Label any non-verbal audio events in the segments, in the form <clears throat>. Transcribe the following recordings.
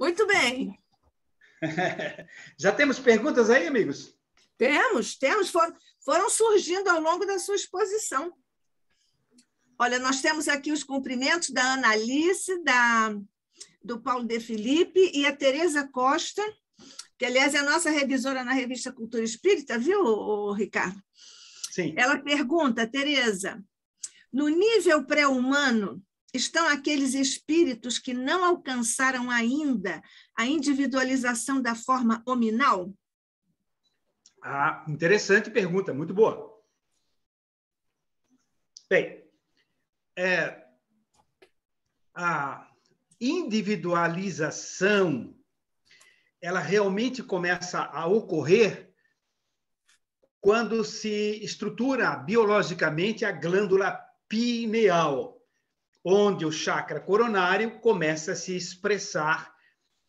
Muito bem. <laughs> Já temos perguntas aí, amigos? Temos, temos. foram surgindo ao longo da sua exposição. Olha, nós temos aqui os cumprimentos da Ana Alice, da, do Paulo De Felipe e a Tereza Costa, que, aliás, é a nossa revisora na revista Cultura Espírita, viu, Ricardo? Sim. Ela pergunta, Tereza, no nível pré-humano, estão aqueles espíritos que não alcançaram ainda a individualização da forma ominal? Ah, interessante pergunta, muito boa. Bem, é, a individualização ela realmente começa a ocorrer quando se estrutura biologicamente a glândula pineal onde o chakra coronário começa a se expressar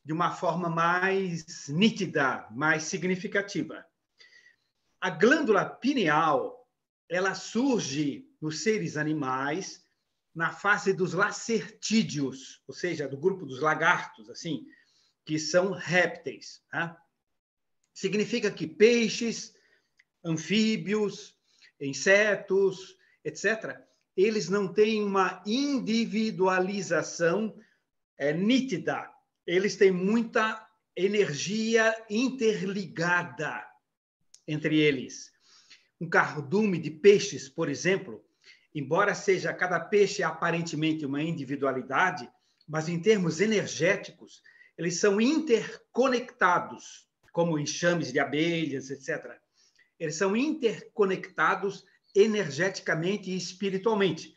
de uma forma mais nítida, mais significativa. A glândula pineal, ela surge nos seres animais na fase dos lacertídeos, ou seja, do grupo dos lagartos, assim, que são répteis. Né? Significa que peixes, anfíbios, insetos, etc., eles não têm uma individualização é, nítida, eles têm muita energia interligada entre eles. Um cardume de peixes, por exemplo, embora seja cada peixe é aparentemente uma individualidade, mas em termos energéticos, eles são interconectados, como enxames de abelhas, etc. Eles são interconectados energeticamente e espiritualmente.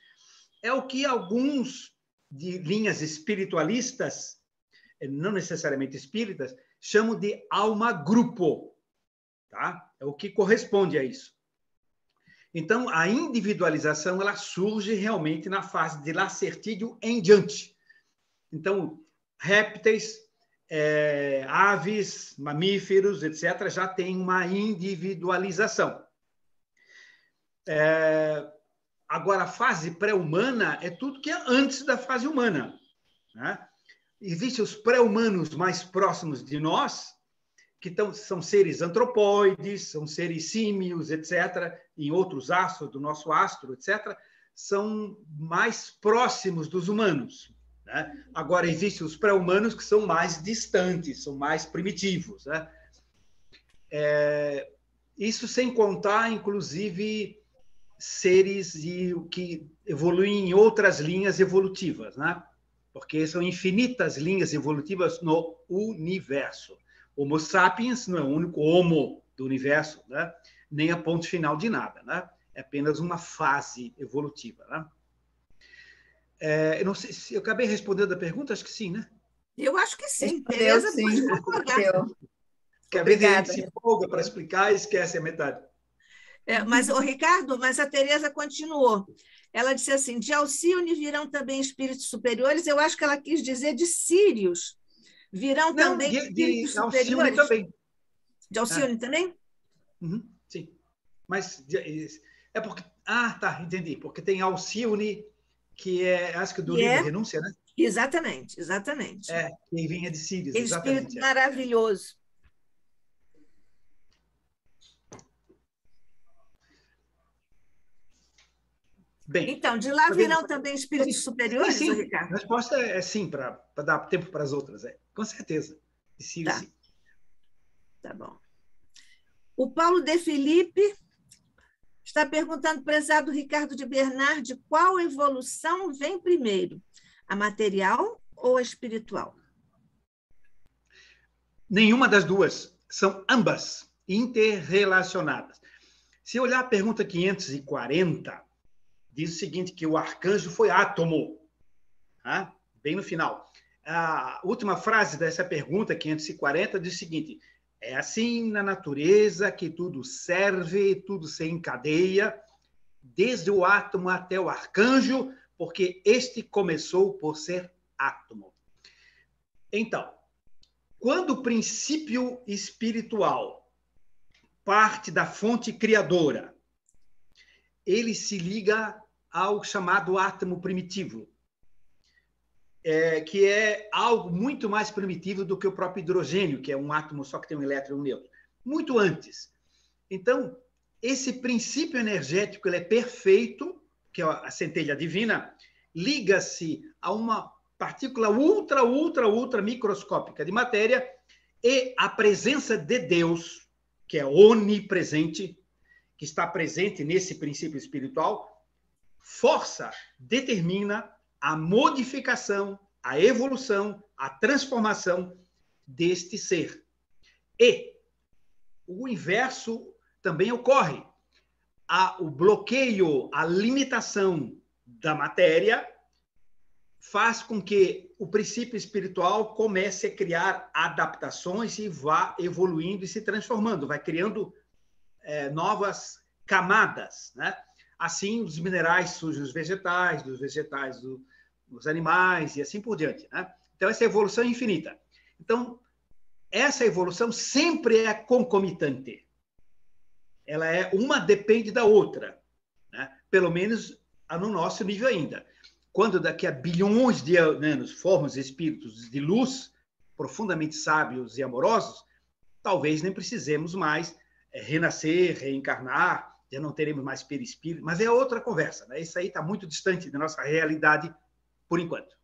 É o que alguns de linhas espiritualistas, eh, não necessariamente espíritas, chamam de alma grupo, tá? É o que corresponde a isso. Então, a individualização ela surge realmente na fase de lacertídeo em diante. Então, répteis, é, aves, mamíferos, etc., já tem uma individualização. É... Agora, a fase pré-humana é tudo que é antes da fase humana. Né? Existem os pré-humanos mais próximos de nós, que tão, são seres antropóides, são seres símios, etc., em outros astros, do nosso astro, etc., são mais próximos dos humanos. Né? Agora, existem os pré-humanos que são mais distantes, são mais primitivos. Né? É, isso sem contar, inclusive, seres e o que evoluem em outras linhas evolutivas, né? Porque são infinitas linhas evolutivas no universo. Homo sapiens não é o único homo do universo, né? Nem a ponto final de nada, né? É apenas uma fase evolutiva, né? É, eu não sei se eu acabei respondendo a pergunta, acho que sim, né? Eu acho que sim. Tereza, pode concordar. Quer às a se empolga para explicar e esquece a metade. É, mas, o Ricardo, mas a Tereza continuou. Ela disse assim: de Alcione virão também espíritos superiores. Eu acho que ela quis dizer de Sírios. Virão Não, também de, espíritos de Alcione superiores. Também. De Alcione é. também? Uhum, sim. Mas é porque. Ah, tá, entendi. Porque tem Alcione, que é, acho que do yeah. livro é Renúncia, né? Exatamente, exatamente. É, e vinha de Sírios. É. Espírito é. maravilhoso. Bem, então, de lá virão também espíritos superiores, sim, Ricardo? A resposta é, é sim, para dar tempo para as outras, é. com certeza. Sim, tá. tá bom. O Paulo De Felipe está perguntando, prezado Ricardo de Bernardi, qual evolução vem primeiro, a material ou a espiritual? Nenhuma das duas, são ambas interrelacionadas. Se olhar a pergunta 540, diz o seguinte, que o arcanjo foi átomo, tá? bem no final. A última frase dessa pergunta, 540, diz o seguinte, é assim na natureza que tudo serve, tudo se encadeia, desde o átomo até o arcanjo, porque este começou por ser átomo. Então, quando o princípio espiritual parte da fonte criadora, ele se liga ao chamado átomo primitivo, é, que é algo muito mais primitivo do que o próprio hidrogênio, que é um átomo só que tem um elétron e um nêutron, muito antes. Então, esse princípio energético ele é perfeito, que é a centelha divina, liga-se a uma partícula ultra, ultra, ultra microscópica de matéria e a presença de Deus, que é onipresente, que está presente nesse princípio espiritual, Força determina a modificação, a evolução, a transformação deste ser. E o inverso também ocorre. A, o bloqueio, a limitação da matéria faz com que o princípio espiritual comece a criar adaptações e vá evoluindo e se transformando, vai criando é, novas camadas, né? assim dos minerais surgem os vegetais, dos vegetais do, dos animais e assim por diante. Né? Então, essa evolução é infinita. Então, essa evolução sempre é concomitante. Ela é uma depende da outra, né? pelo menos no nosso nível ainda. Quando daqui a bilhões de anos né, formos espíritos de luz, profundamente sábios e amorosos, talvez nem precisemos mais é, renascer, reencarnar, já não teremos mais perispírito, mas é outra conversa, né? Isso aí está muito distante da nossa realidade por enquanto.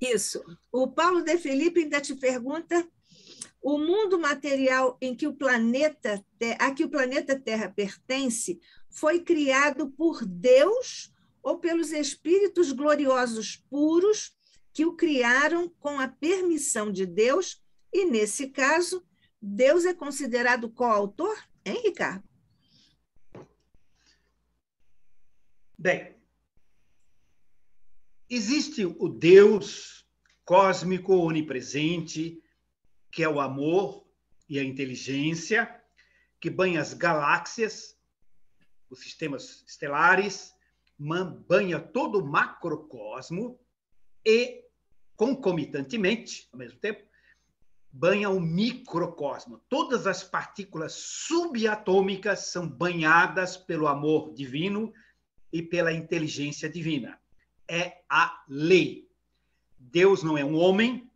Isso. O Paulo De Felipe ainda te pergunta o mundo material em que o planeta a que o planeta Terra pertence foi criado por Deus ou pelos espíritos gloriosos puros que o criaram com a permissão de Deus e nesse caso Deus é considerado coautor, hein, Ricardo? Bem, existe o Deus cósmico onipresente, que é o amor e a inteligência, que banha as galáxias, os sistemas estelares, banha todo o macrocosmo e, concomitantemente, ao mesmo tempo, banha o microcosmo. Todas as partículas subatômicas são banhadas pelo amor divino e pela inteligência divina. É a lei. Deus não é um homem,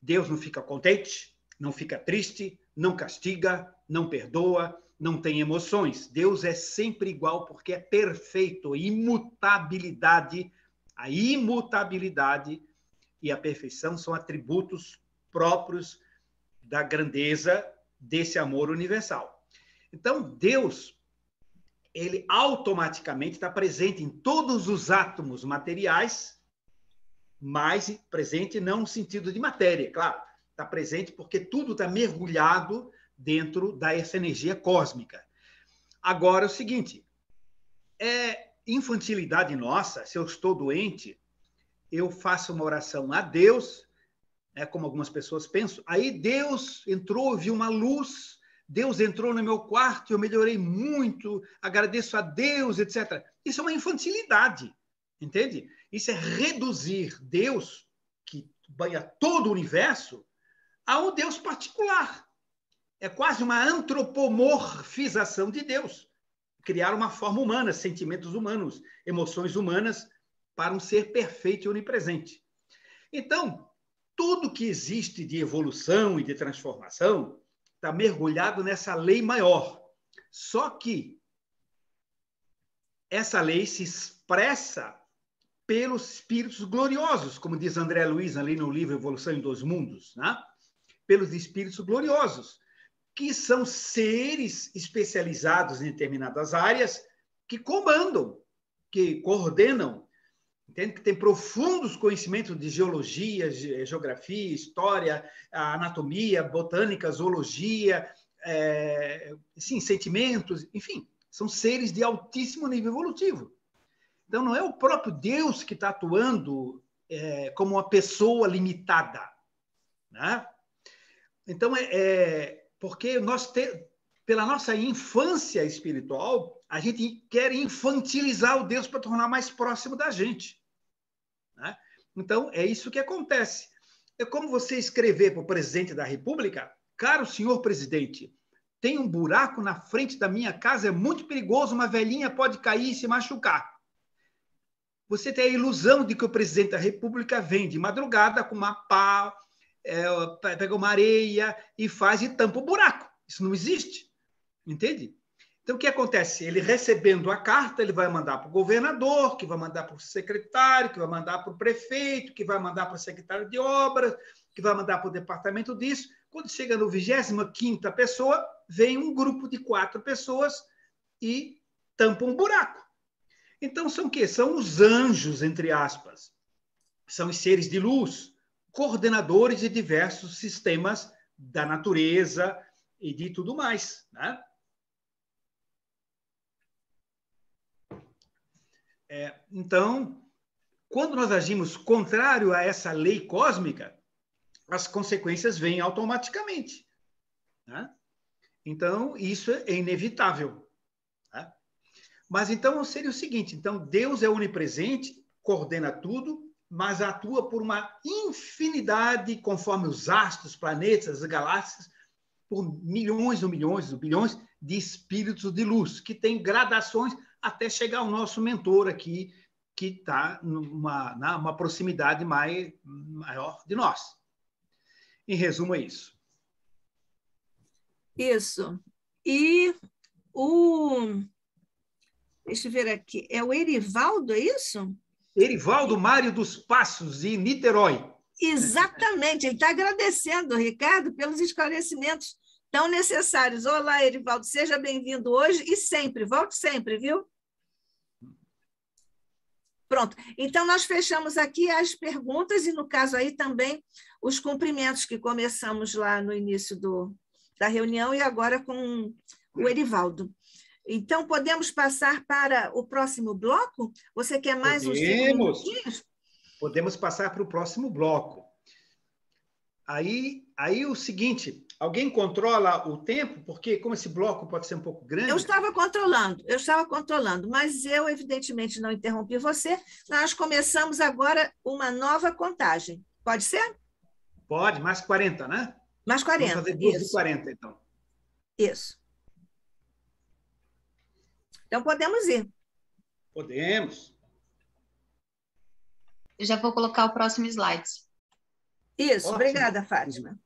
Deus não fica contente, não fica triste, não castiga, não perdoa, não tem emoções. Deus é sempre igual porque é perfeito, imutabilidade, a imutabilidade e a perfeição são atributos próprios da grandeza desse amor universal. Então, Deus ele automaticamente está presente em todos os átomos materiais, mas presente não no sentido de matéria, claro. Está presente porque tudo está mergulhado dentro dessa energia cósmica. Agora é o seguinte: é infantilidade nossa, se eu estou doente, eu faço uma oração a Deus, né, como algumas pessoas pensam, aí Deus entrou, viu uma luz Deus entrou no meu quarto, eu melhorei muito, agradeço a Deus, etc. Isso é uma infantilidade, entende? Isso é reduzir Deus, que banha todo o universo, a um Deus particular. É quase uma antropomorfização de Deus. Criar uma forma humana, sentimentos humanos, emoções humanas, para um ser perfeito e onipresente. Então, tudo que existe de evolução e de transformação está mergulhado nessa lei maior. Só que essa lei se expressa pelos espíritos gloriosos, como diz André Luiz ali no livro Evolução em Dois Mundos, né? pelos espíritos gloriosos, que são seres especializados em determinadas áreas que comandam, que coordenam entende? Que tem profundos conhecimentos de geologia, geografia, história, anatomia, botânica, zoologia, é, sim, sentimentos, enfim, são seres de altíssimo nível evolutivo. Então, não é o próprio Deus que está atuando é, como uma pessoa limitada. Né? Então, é, é porque nós, te, pela nossa infância espiritual, a gente quer infantilizar o Deus para tornar mais próximo da gente. Né? Então, é isso que acontece. É como você escrever para o presidente da República, caro senhor presidente, tem um buraco na frente da minha casa, é muito perigoso, uma velhinha pode cair e se machucar. Você tem a ilusão de que o presidente da República vem de madrugada com uma pá, é, pega uma areia e faz e tampa o buraco. Isso não existe, entende? Então, o que acontece? Ele recebendo a carta, ele vai mandar para o governador, que vai mandar para o secretário, que vai mandar para o prefeito, que vai mandar para o secretário de obras, que vai mandar para o departamento disso. Quando chega no 25 pessoa, vem um grupo de quatro pessoas e tampa um buraco. Então, são o quê? São os anjos, entre aspas. São os seres de luz, coordenadores de diversos sistemas da natureza e de tudo mais, né? É, então, quando nós agimos contrário a essa lei cósmica, as consequências vêm automaticamente. Né? Então, isso é inevitável. Né? Mas então seria o seguinte: então Deus é onipresente, coordena tudo, mas atua por uma infinidade, conforme os astros, planetas, as galáxias, por milhões ou milhões ou bilhões de espíritos de luz, que têm gradações até chegar ao nosso mentor aqui, que está numa, numa proximidade mais, maior de nós. Em resumo, é isso. Isso. E o. Deixa eu ver aqui. É o Erivaldo, é isso? Erivaldo Mário dos Passos, em Niterói. Exatamente. Ele está agradecendo, Ricardo, pelos esclarecimentos tão necessários. Olá, Erivaldo, seja bem-vindo hoje e sempre, volte sempre, viu? Pronto. Então, nós fechamos aqui as perguntas e, no caso aí, também os cumprimentos que começamos lá no início do, da reunião e agora com o Erivaldo. Então, podemos passar para o próximo bloco? Você quer mais podemos. uns minutinhos? Podemos passar para o próximo bloco. Aí, aí o seguinte, Alguém controla o tempo? Porque como esse bloco pode ser um pouco grande... Eu estava controlando, eu estava controlando, mas eu, evidentemente, não interrompi você. Nós começamos agora uma nova contagem. Pode ser? Pode, mais 40, né? Mais 40, Vamos fazer duas de 40, então. Isso. Então, podemos ir. Podemos. Eu já vou colocar o próximo slide. Isso, Ótimo. obrigada, Fátima.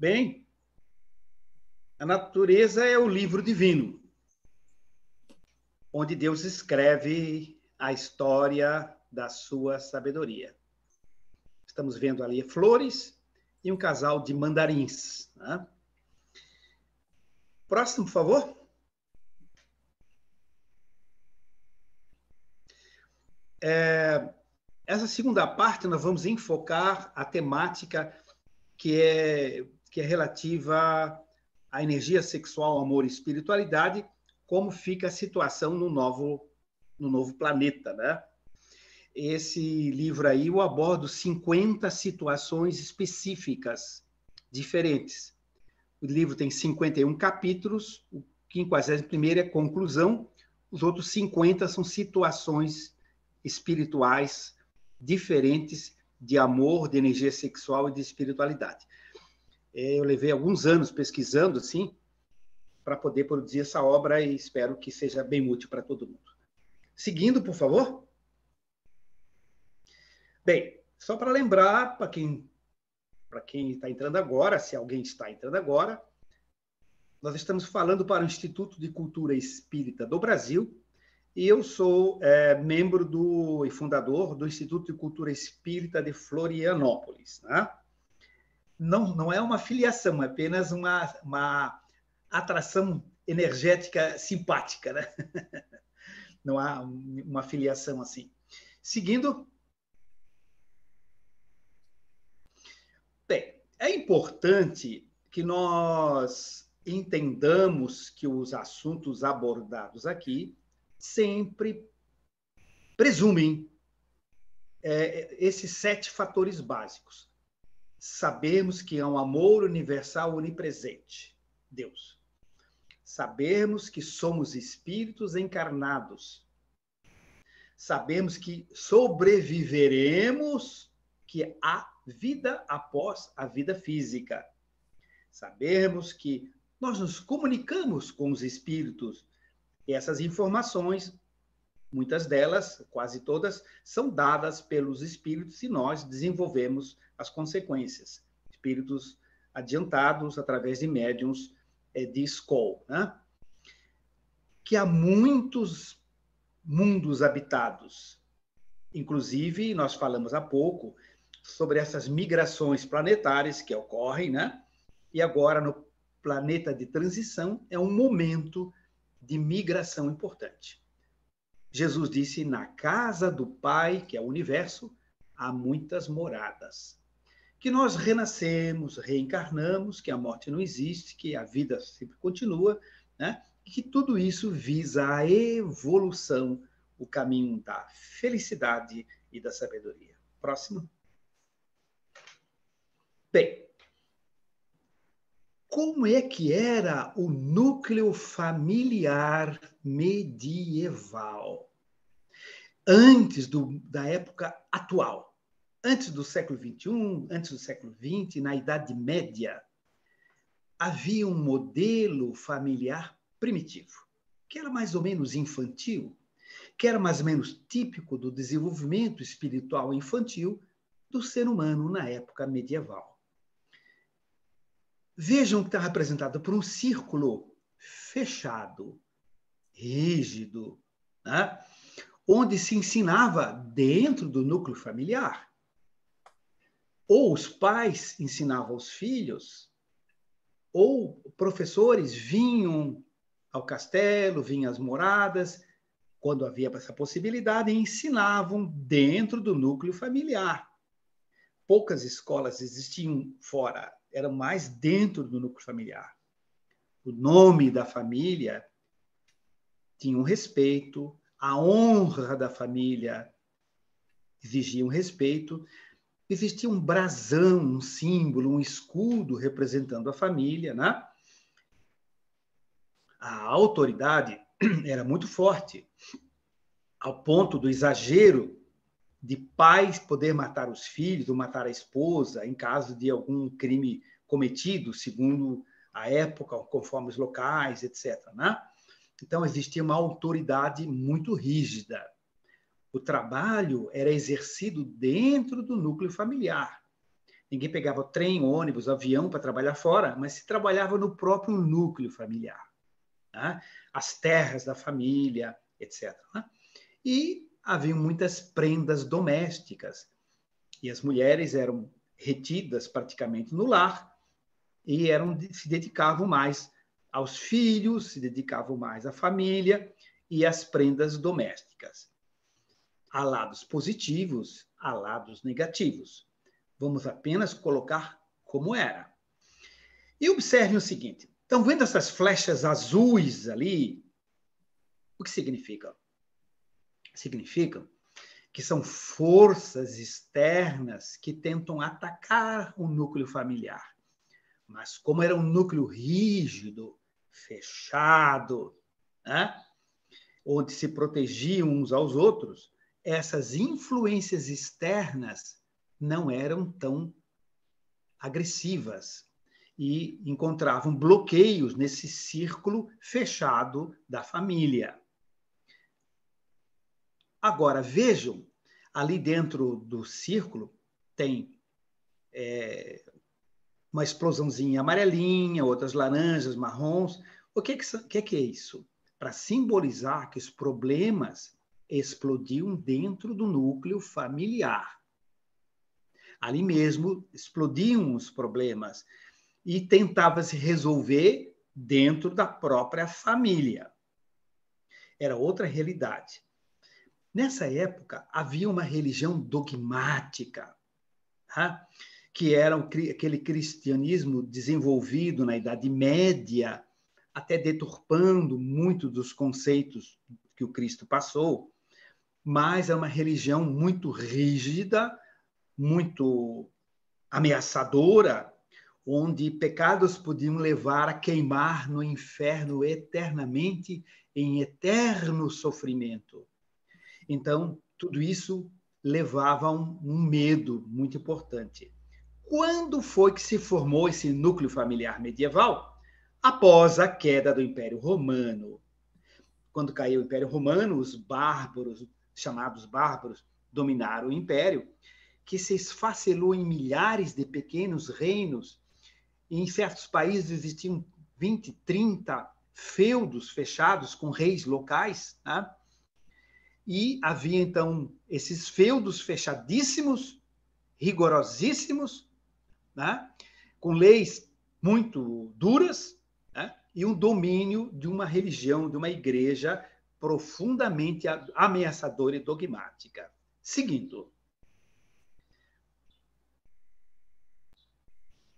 Bem, a natureza é o livro divino, onde Deus escreve a história da sua sabedoria. Estamos vendo ali flores e um casal de mandarins. Né? Próximo, por favor. É, essa segunda parte nós vamos enfocar a temática que é que é relativa à energia sexual, amor e espiritualidade, como fica a situação no novo, no novo planeta, né? Esse livro aí eu abordo 50 situações específicas diferentes. O livro tem 51 capítulos, o 51 é conclusão, os outros 50 são situações espirituais diferentes de amor, de energia sexual e de espiritualidade. É, eu levei alguns anos pesquisando, assim, para poder produzir essa obra e espero que seja bem útil para todo mundo. Seguindo, por favor. Bem, só para lembrar, para quem para quem está entrando agora, se alguém está entrando agora, nós estamos falando para o Instituto de Cultura Espírita do Brasil e eu sou é, membro do, e fundador do Instituto de Cultura Espírita de Florianópolis. Né? não, não é uma filiação, é apenas uma, uma atração energética simpática, né? <laughs> Não há uma filiação assim. Seguindo. Bem, é importante que nós entendamos que os assuntos abordados aqui sempre presumem é, esses sete fatores básicos. Sabemos que há é um amor universal onipresente, Deus. Sabemos que somos espíritos encarnados. Sabemos que sobreviveremos, que há vida após a vida física. Sabemos que nós nos comunicamos com os espíritos. E essas informações Muitas delas, quase todas, são dadas pelos espíritos e nós desenvolvemos as consequências. Espíritos adiantados através de médiums é, de escola, né? que há muitos mundos habitados. Inclusive, nós falamos há pouco sobre essas migrações planetárias que ocorrem, né? E agora no planeta de transição é um momento de migração importante. Jesus disse: Na casa do Pai, que é o universo, há muitas moradas. Que nós renascemos, reencarnamos, que a morte não existe, que a vida sempre continua, né? e que tudo isso visa a evolução, o caminho da felicidade e da sabedoria. Próximo. Bem, como é que era o núcleo familiar medieval antes do, da época atual, antes do século XXI, antes do século XX, na Idade Média, havia um modelo familiar primitivo, que era mais ou menos infantil, que era mais ou menos típico do desenvolvimento espiritual infantil do ser humano na época medieval. Vejam que está representado por um círculo fechado, rígido, né? onde se ensinava dentro do núcleo familiar. Ou os pais ensinavam aos filhos, ou professores vinham ao castelo, vinham às moradas, quando havia essa possibilidade, e ensinavam dentro do núcleo familiar. Poucas escolas existiam fora era mais dentro do núcleo familiar. O nome da família tinha um respeito, a honra da família exigia um respeito. Existia um brasão, um símbolo, um escudo representando a família, né? A autoridade <clears throat> era muito forte, ao ponto do exagero de pais poder matar os filhos ou matar a esposa em caso de algum crime cometido, segundo a época, conforme os locais, etc. Né? Então, existia uma autoridade muito rígida. O trabalho era exercido dentro do núcleo familiar. Ninguém pegava trem, ônibus, avião para trabalhar fora, mas se trabalhava no próprio núcleo familiar. Né? As terras da família, etc. Né? E haviam muitas prendas domésticas e as mulheres eram retidas praticamente no lar e eram se dedicavam mais aos filhos, se dedicavam mais à família e às prendas domésticas. Há lados positivos, há lados negativos. Vamos apenas colocar como era. E observe o seguinte: estão vendo essas flechas azuis ali? O que significa? significam que são forças externas que tentam atacar o núcleo familiar. Mas como era um núcleo rígido, fechado, né? onde se protegiam uns aos outros, essas influências externas não eram tão agressivas e encontravam bloqueios nesse círculo fechado da família. Agora, vejam, ali dentro do círculo tem é, uma explosãozinha amarelinha, outras laranjas, marrons. O que, que, que, que é isso? Para simbolizar que os problemas explodiam dentro do núcleo familiar. Ali mesmo explodiam os problemas e tentava se resolver dentro da própria família. Era outra realidade. Nessa época, havia uma religião dogmática, tá? que era aquele cristianismo desenvolvido na Idade Média, até deturpando muito dos conceitos que o Cristo passou, mas é uma religião muito rígida, muito ameaçadora, onde pecados podiam levar a queimar no inferno eternamente, em eterno sofrimento. Então, tudo isso levava a um, medo muito importante. Quando foi que se formou esse núcleo familiar medieval? Após a queda do Império Romano. Quando caiu o Império Romano, os bárbaros, chamados bárbaros, dominaram o império, que se esfacelou em milhares de pequenos reinos. E em certos países existiam 20, 30 feudos fechados com reis locais, né? E havia, então, esses feudos fechadíssimos, rigorosíssimos, né? com leis muito duras, né? e um domínio de uma religião, de uma igreja profundamente ameaçadora e dogmática. Seguindo.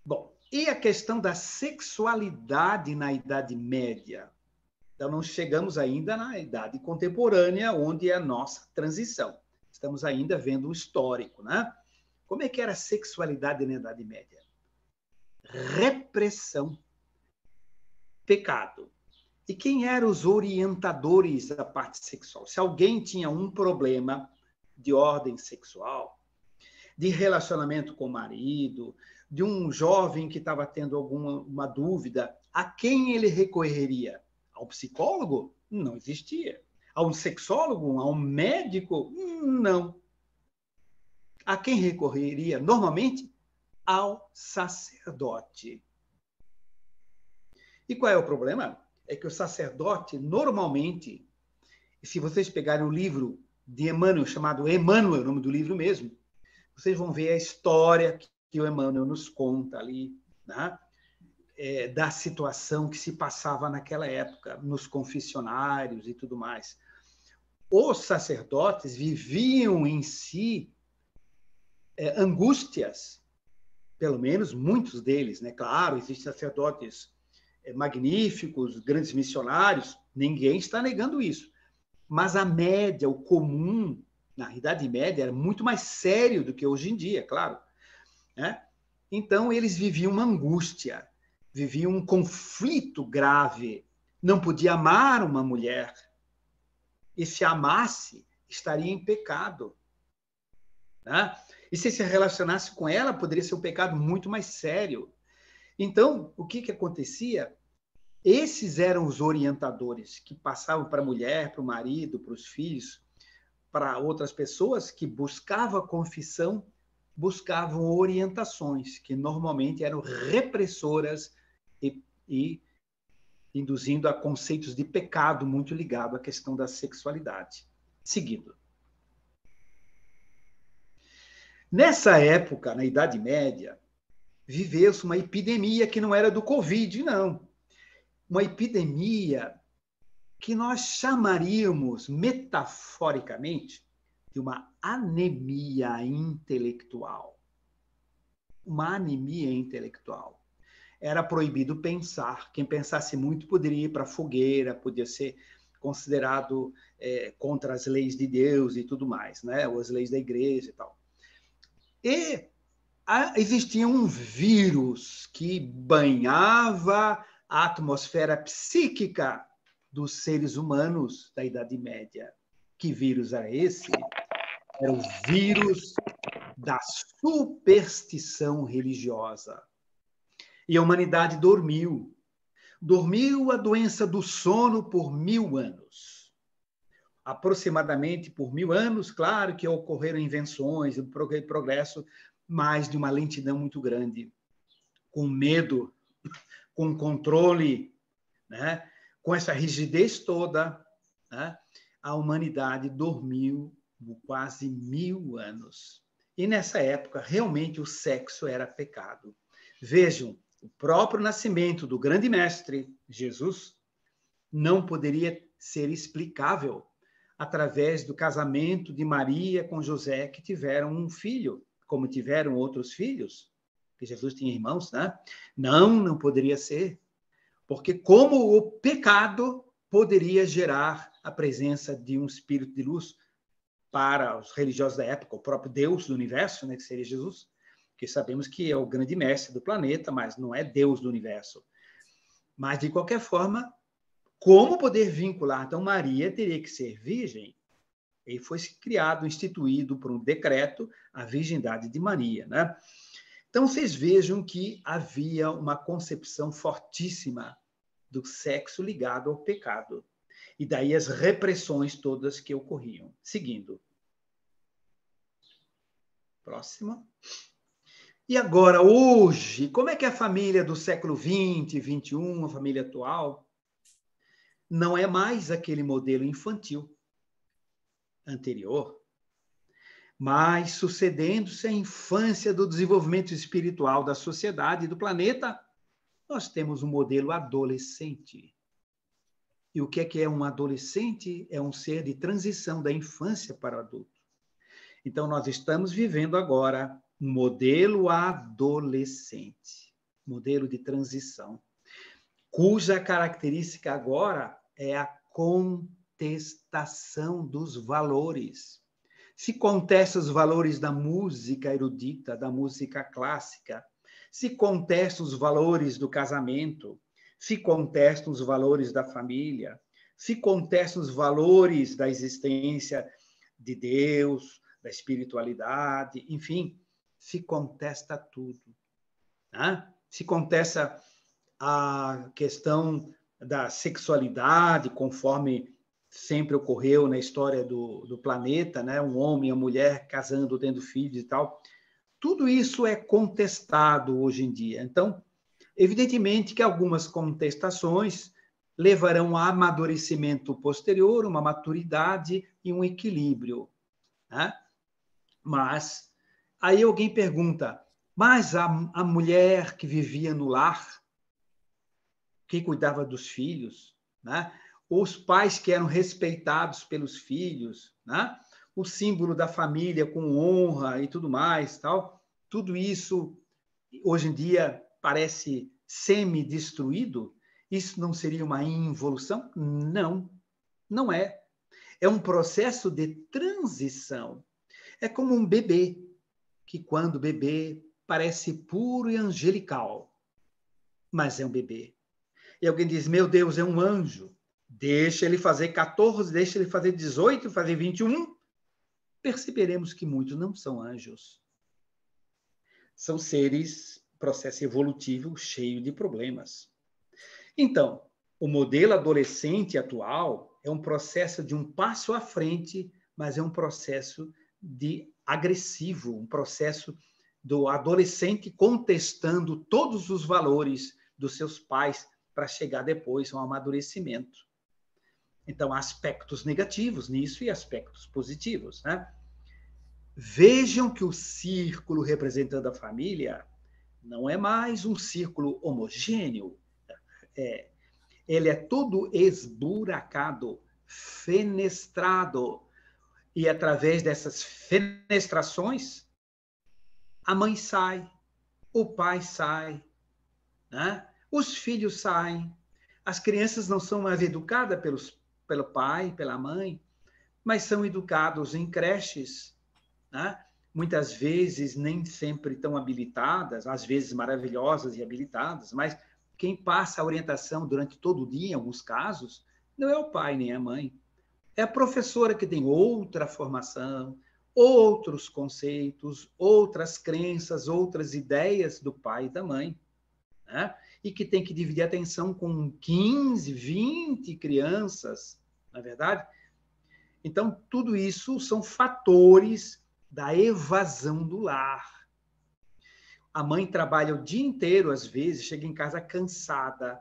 Bom, e a questão da sexualidade na Idade Média? Então, não chegamos ainda na idade contemporânea, onde é a nossa transição. Estamos ainda vendo o histórico, né? Como é que era a sexualidade na Idade Média? Repressão, pecado. E quem eram os orientadores da parte sexual? Se alguém tinha um problema de ordem sexual, de relacionamento com o marido, de um jovem que estava tendo alguma dúvida, a quem ele recorreria? Ao psicólogo? Não existia. A um sexólogo? A um médico? Não. A quem recorreria normalmente? Ao sacerdote. E qual é o problema? É que o sacerdote, normalmente, se vocês pegarem o livro de Emmanuel, chamado Emmanuel, o nome do livro mesmo, vocês vão ver a história que o Emmanuel nos conta ali. Né? é, da situação que se passava naquela época, nos confessionários e tudo mais. Os sacerdotes viviam em si é, angústias, pelo menos muitos deles, né? Claro, existem sacerdotes é, magníficos, grandes missionários, ninguém está negando isso. Mas a média, o comum, na Idade Média, era muito mais sério do que hoje em dia, claro. Né? Então, eles viviam uma angústia vivia um conflito grave. Não podia amar uma mulher. E se amasse, estaria em pecado. Né? E se se relacionasse com ela, poderia ser um pecado muito mais sério. Então, o que, que acontecia? Esses eram os orientadores que passavam para a mulher, para o marido, para os filhos, para outras pessoas que buscavam confissão, buscavam orientações que normalmente eram repressoras e, e induzindo a conceitos de pecado muito ligado à questão da sexualidade. Seguindo. Nessa época, na Idade Média, viveu-se uma epidemia que não era do Covid, não. Uma epidemia que nós chamaríamos metaforicamente de uma anemia intelectual. Uma anemia intelectual era proibido pensar. Quem pensasse muito poderia ir para a fogueira, podia ser considerado é, contra as leis de Deus e tudo mais, né? ou as leis da igreja e tal. E a, existia um vírus que banhava a atmosfera psíquica dos seres humanos da Idade Média. Que vírus era esse? Era o vírus da superstição religiosa. E a humanidade dormiu. Dormiu a doença do sono por mil anos. Aproximadamente por mil anos, claro que ocorreram invenções, progresso, mas de uma lentidão muito grande, com medo, <laughs> com controle, né? com essa rigidez toda. Né? A humanidade dormiu por quase mil anos. E nessa época, realmente o sexo era pecado. Vejam, o próprio nascimento do grande mestre Jesus não poderia ser explicável através do casamento de Maria com José, que tiveram um filho, como tiveram outros filhos, que Jesus tinha irmãos, né? Não, não poderia ser. Porque como o pecado poderia gerar a presença de um espírito de luz para os religiosos da época, o próprio Deus do universo, né, que seria Jesus, porque sabemos que é o grande mestre do planeta, mas não é Deus do universo. Mas, de qualquer forma, como poder vincular? Então, Maria teria que ser virgem. E foi criado, instituído por um decreto, a virgindade de Maria. Né? Então, vocês vejam que havia uma concepção fortíssima do sexo ligado ao pecado. E daí as repressões todas que ocorriam. Seguindo. Próxima. E agora, hoje, como é que a família do século XX, XXI, a família atual, não é mais aquele modelo infantil anterior, mas sucedendo-se a infância do desenvolvimento espiritual da sociedade e do planeta, nós temos um modelo adolescente. E o que é que é um adolescente? É um ser de transição da infância para o adulto. Então, nós estamos vivendo agora modelo adolescente, modelo de transição, cuja característica agora é a contestação dos valores. Se contesta os valores da música erudita, da música clássica, se contesta os valores do casamento, se contesta os valores da família, se contesta os valores da existência de Deus, da espiritualidade, enfim, se contesta tudo. Né? Se contesta a questão da sexualidade, conforme sempre ocorreu na história do, do planeta, né? um homem e a mulher casando, tendo filhos e tal. Tudo isso é contestado hoje em dia. Então, evidentemente que algumas contestações levarão a amadurecimento posterior, uma maturidade e um equilíbrio. Né? Mas Aí alguém pergunta: mas a, a mulher que vivia no lar, que cuidava dos filhos, né? os pais que eram respeitados pelos filhos, né? o símbolo da família com honra e tudo mais, tal, tudo isso hoje em dia parece semi-destruído, isso não seria uma involução? Não, não é. É um processo de transição. É como um bebê que quando bebê parece puro e angelical, mas é um bebê. E alguém diz: "Meu Deus, é um anjo". Deixa ele fazer 14, deixa ele fazer 18, fazer 21, perceberemos que muitos não são anjos. São seres, processo evolutivo cheio de problemas. Então, o modelo adolescente atual é um processo de um passo à frente, mas é um processo de agressivo, um processo do adolescente contestando todos os valores dos seus pais para chegar depois ao amadurecimento. Então, há aspectos negativos nisso e aspectos positivos. Né? Vejam que o círculo representando a família não é mais um círculo homogêneo. É, ele é todo esburacado, fenestrado e através dessas fenestrações, a mãe sai, o pai sai, né? os filhos saem, as crianças não são mais educadas pelos, pelo pai, pela mãe, mas são educados em creches, né? muitas vezes nem sempre tão habilitadas, às vezes maravilhosas e habilitadas, mas quem passa a orientação durante todo o dia, em alguns casos, não é o pai nem a mãe, é a professora que tem outra formação, outros conceitos, outras crenças, outras ideias do pai e da mãe, né? e que tem que dividir atenção com 15, 20 crianças, na é verdade. Então, tudo isso são fatores da evasão do lar. A mãe trabalha o dia inteiro, às vezes, chega em casa cansada,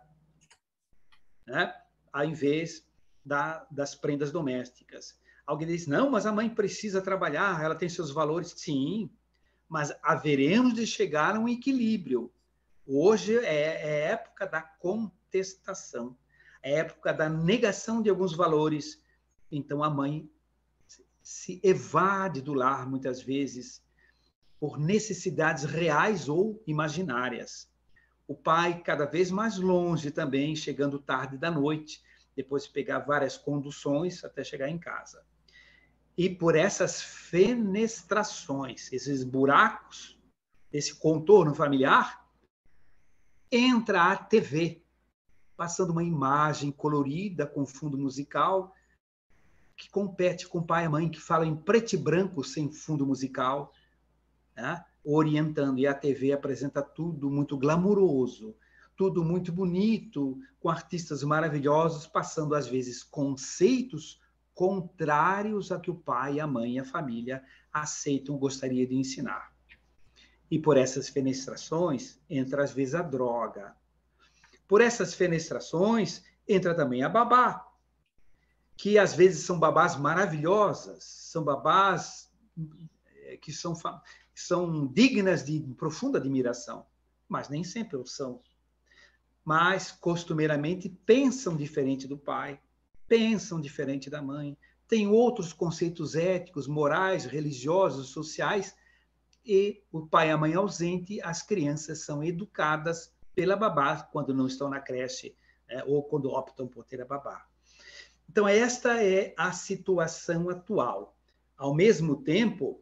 né? ao invés da, das prendas domésticas. Alguém diz, não, mas a mãe precisa trabalhar, ela tem seus valores. Sim, mas haveremos de chegar a um equilíbrio. Hoje é, é época da contestação, é época da negação de alguns valores. Então a mãe se evade do lar muitas vezes por necessidades reais ou imaginárias. O pai cada vez mais longe também, chegando tarde da noite, depois pegar várias conduções até chegar em casa. E por essas fenestrações, esses buracos, esse contorno familiar, entra a TV, passando uma imagem colorida com fundo musical que compete com o pai e a mãe que falam em preto e branco sem fundo musical, né? orientando. E a TV apresenta tudo muito glamuroso, tudo muito bonito, com artistas maravilhosos, passando às vezes conceitos contrários a que o pai, a mãe e a família aceitam, gostaria de ensinar. E por essas fenestrações entra às vezes a droga. Por essas fenestrações entra também a babá, que às vezes são babás maravilhosas, são babás eh, que são, são dignas de profunda admiração, mas nem sempre são mas costumeiramente pensam diferente do pai, pensam diferente da mãe, têm outros conceitos éticos, morais, religiosos, sociais, e o pai e a mãe ausente, as crianças são educadas pela babá quando não estão na creche é, ou quando optam por ter a babá. Então, esta é a situação atual. Ao mesmo tempo,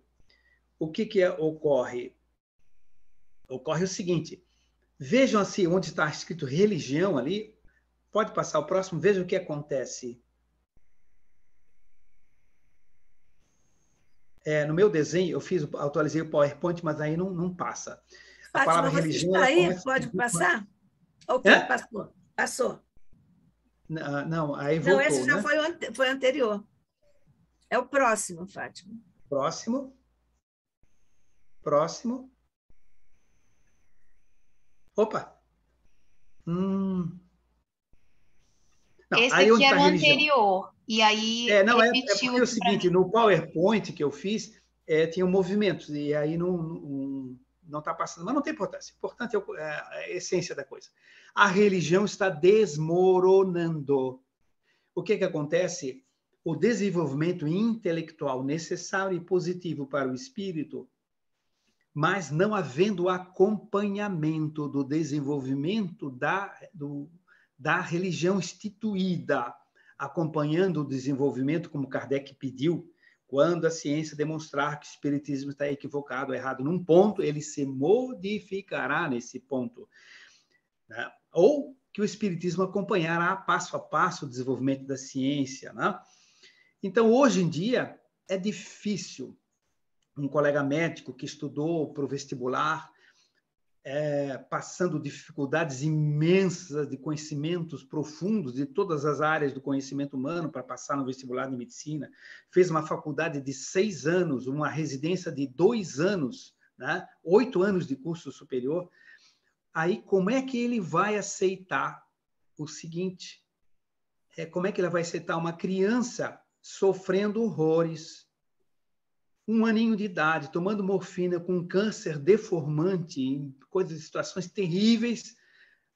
o que, que ocorre? Ocorre o seguinte: Vejam assim, onde está escrito religião ali. Pode passar o próximo, vejam o que acontece. É, no meu desenho, eu fiz, atualizei o PowerPoint, mas aí não, não passa. A Fátima, palavra religião. Está aí? Pode passar? Ok, é? passou. Passou. Não, ah, não, aí voltou. Não, esse já né? foi, ante... foi anterior. É o próximo, Fátima. Próximo. Próximo. Opa! Hum. Não, Esse aqui era é tá o anterior. E aí. É, não, é, é porque é o seguinte: no PowerPoint que eu fiz, é, tinha um movimentos, e aí não. não não está passando, mas não tem importância. É o importante é, é a essência da coisa. A religião está desmoronando. O que, que acontece? O desenvolvimento intelectual necessário e positivo para o espírito mas não havendo acompanhamento do desenvolvimento da, do, da religião instituída, acompanhando o desenvolvimento, como Kardec pediu, quando a ciência demonstrar que o espiritismo está equivocado, errado num ponto, ele se modificará nesse ponto. Né? Ou que o espiritismo acompanhará passo a passo o desenvolvimento da ciência. Né? Então, hoje em dia, é difícil um colega médico que estudou para o vestibular, é, passando dificuldades imensas de conhecimentos profundos de todas as áreas do conhecimento humano para passar no vestibular de medicina, fez uma faculdade de seis anos, uma residência de dois anos, né? oito anos de curso superior. Aí, como é que ele vai aceitar o seguinte? É, como é que ele vai aceitar uma criança sofrendo horrores, um aninho de idade, tomando morfina com um câncer deformante, coisas, situações terríveis,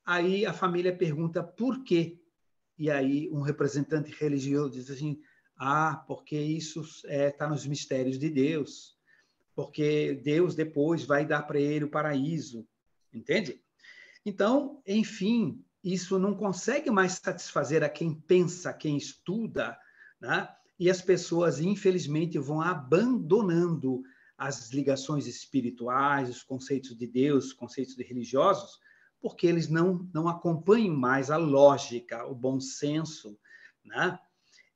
aí a família pergunta por quê? E aí um representante religioso diz assim: ah, porque isso está é, tá nos mistérios de Deus, porque Deus depois vai dar para ele o paraíso, entende? Então, enfim, isso não consegue mais satisfazer a quem pensa, a quem estuda, né? e as pessoas, infelizmente, vão abandonando as ligações espirituais, os conceitos de Deus, os conceitos de religiosos, porque eles não, não acompanham mais a lógica, o bom senso, né?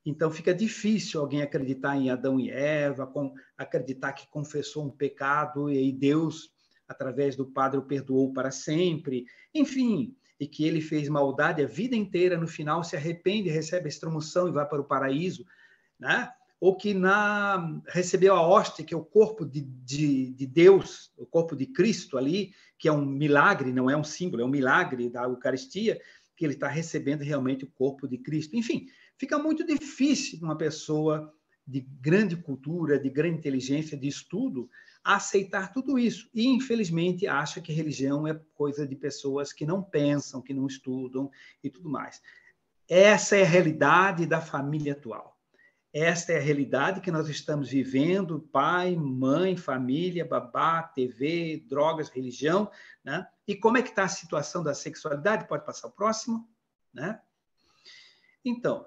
Então fica difícil alguém acreditar em Adão e Eva, com, acreditar que confessou um pecado e Deus, através do Padre, o perdoou para sempre. Enfim, e que ele fez maldade a vida inteira, no final se arrepende, recebe a extremoção e vai para o paraíso né? ou que na, recebeu a hóstia, que é o corpo de, de, de, Deus, o corpo de Cristo ali, que é um milagre, não é um símbolo, é um milagre da Eucaristia, que ele está recebendo realmente o corpo de Cristo. Enfim, fica muito difícil uma pessoa de grande cultura, de grande inteligência, de estudo, aceitar tudo isso. E, infelizmente, acha que religião é coisa de pessoas que não pensam, que não estudam e tudo mais. Essa é a realidade da família atual. Esta é a realidade que nós estamos vivendo: pai, mãe, família, babá, TV, drogas, religião. Né? E como é que está a situação da sexualidade? Pode passar o próximo? Né? Então,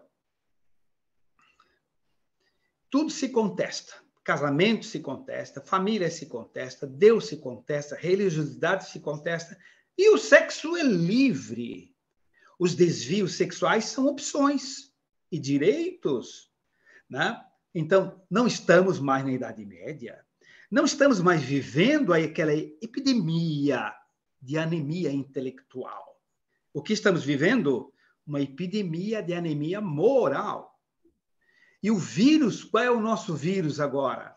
tudo se contesta. Casamento se contesta, família se contesta, Deus se contesta, religiosidade se contesta. E o sexo é livre. Os desvios sexuais são opções e direitos né? Então, não estamos mais na Idade Média, não estamos mais vivendo aquela epidemia de anemia intelectual. O que estamos vivendo? Uma epidemia de anemia moral. E o vírus, qual é o nosso vírus agora?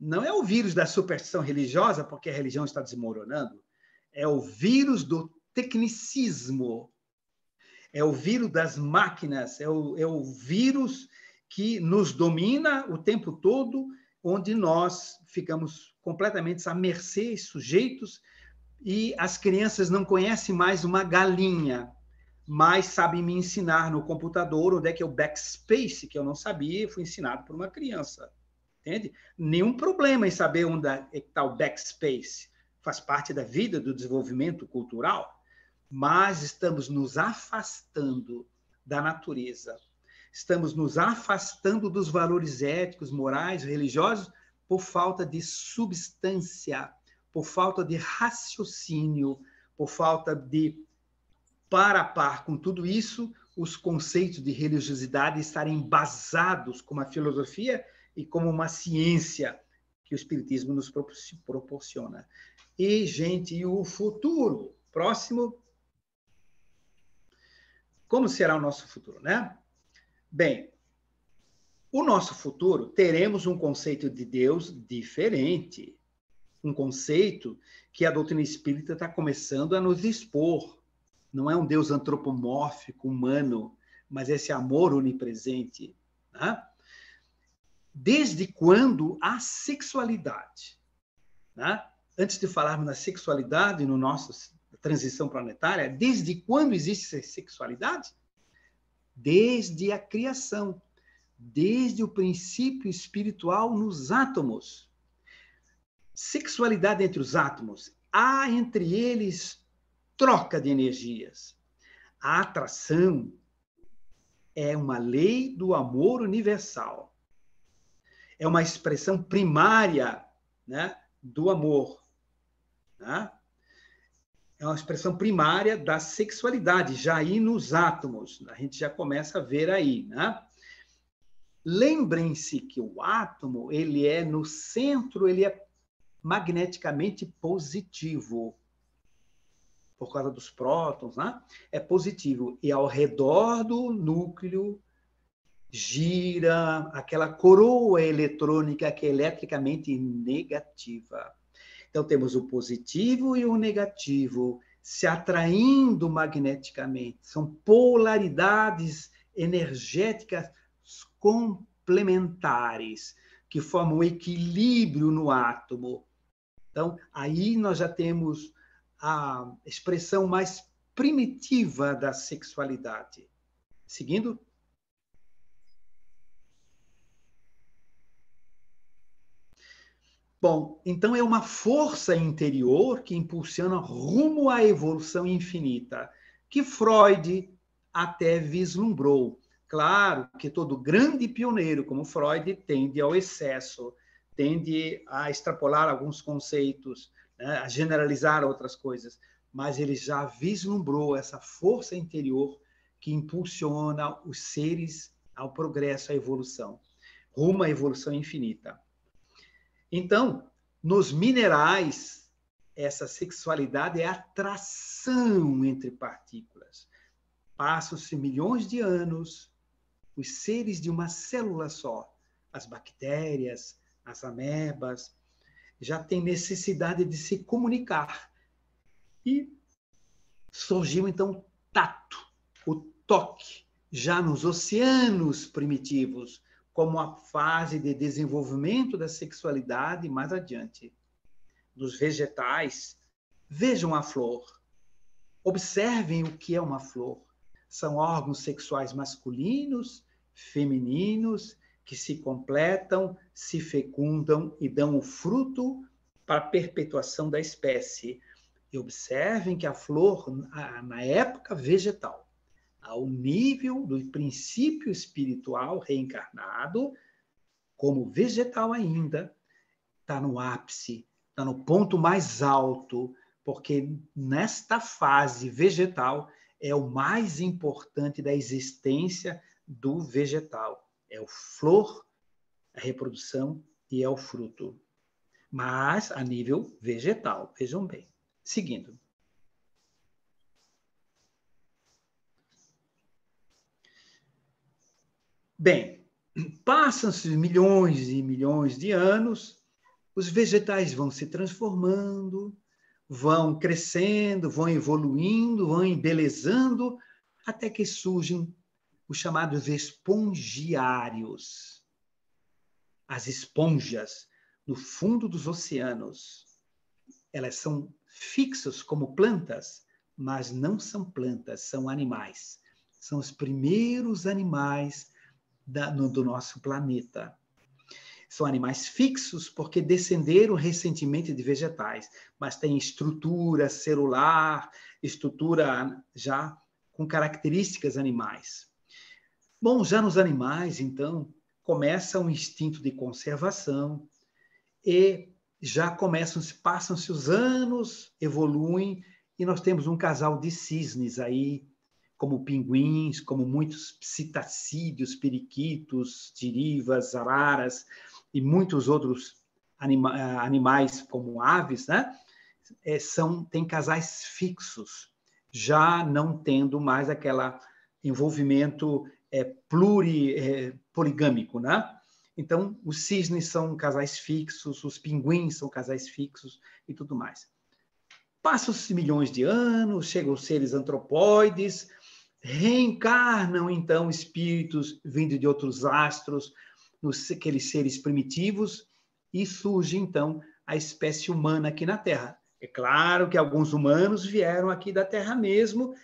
Não é o vírus da superstição religiosa, porque a religião está desmoronando. É o vírus do tecnicismo. É o vírus das máquinas. É o, é o vírus que nos domina o tempo todo, onde nós ficamos completamente à mercê, sujeitos, e as crianças não conhecem mais uma galinha, mas sabem me ensinar no computador onde é que é o backspace, que eu não sabia, fui ensinado por uma criança. Entende? Nenhum problema em saber onde é que está o backspace. Faz parte da vida do desenvolvimento cultural, mas estamos nos afastando da natureza estamos nos afastando dos valores éticos, morais, religiosos, por falta de substância, por falta de raciocínio, por falta de par a par com tudo isso, os conceitos de religiosidade estarem basados como a filosofia e como uma ciência que o Espiritismo nos proporciona. E, gente, e o futuro próximo? Como será o nosso futuro, né? Bem, o nosso futuro teremos um conceito de Deus diferente, um conceito que a doutrina espírita está começando a nos expor. Não é um Deus antropomórfico, humano, mas esse amor onipresente. Né? Desde quando a sexualidade? Né? Antes de falarmos da sexualidade, no nosso transição planetária, desde quando existe sexualidade? desde a criação, desde o princípio espiritual nos átomos. Sexualidade entre os átomos. Há entre eles troca de energias. A atração é uma lei do amor universal. É uma expressão primária né, do amor. Né? é uma expressão primária da sexualidade, já aí nos átomos. A gente já começa a ver aí, né? Lembrem-se que o átomo, ele é no centro, ele é magneticamente positivo. Por causa dos prótons, né? É positivo. E ao redor do núcleo gira aquela coroa eletrônica que é eletricamente negativa. Então, temos o positivo e o negativo se atraindo magneticamente. São polaridades energéticas complementares que formam um equilíbrio no átomo. Então, aí nós já temos a expressão mais primitiva da sexualidade. Seguindo? Bom, então é uma força interior que impulsiona rumo à evolução infinita, que Freud até vislumbrou. Claro que todo grande pioneiro como Freud tende ao excesso, tende a extrapolar alguns conceitos, né, a generalizar outras coisas, mas ele já vislumbrou essa força interior que impulsiona os seres ao progresso, à evolução, rumo à evolução infinita. Então, nos minerais, essa sexualidade é atração entre partículas. Passam-se milhões de anos, os seres de uma célula só, as bactérias, as amebas, já têm necessidade de se comunicar. E surgiu então o tato, o toque, já nos oceanos primitivos, como a fase de desenvolvimento da sexualidade mais adiante. Nos vegetais, vejam a flor. Observem o que é uma flor. São órgãos sexuais masculinos, femininos, que se completam, se fecundam e dão o fruto para a perpetuação da espécie. E observem que a flor, na época vegetal, ao nível do princípio espiritual reencarnado, como vegetal ainda, está no ápice, está no ponto mais alto, porque nesta fase vegetal é o mais importante da existência do vegetal. É o flor, a reprodução e é o fruto. Mas a nível vegetal, vejam bem. Seguindo. Bem, passam-se milhões e milhões de anos, os vegetais vão se transformando, vão crescendo, vão evoluindo, vão embelezando, até que surgem os chamados espongiários. As esponjas no fundo dos oceanos. Elas são fixas como plantas, mas não são plantas, são animais. São os primeiros animais da, no, do nosso planeta. São animais fixos porque descenderam recentemente de vegetais, mas têm estrutura celular, estrutura já com características animais. Bom, já nos animais, então, começa um instinto de conservação e já começam, passam-se os anos, evoluem e nós temos um casal de cisnes aí como pinguins, como muitos citacídeos, periquitos, tirivas, araras e muitos outros anima eh, animais, como aves, né? É, são, tem casais fixos, já não tendo mais aquele envolvimento é, pluripoligâmico, é, né? Então, os cisnes são casais fixos, os pinguins são casais fixos e tudo mais. Passam-se milhões de anos, chegam os seres antropóides, reencarnam então espíritos vindo de outros astros, nos aqueles seres primitivos, e surge então a espécie humana aqui na Terra. É claro que alguns humanos vieram aqui da Terra mesmo,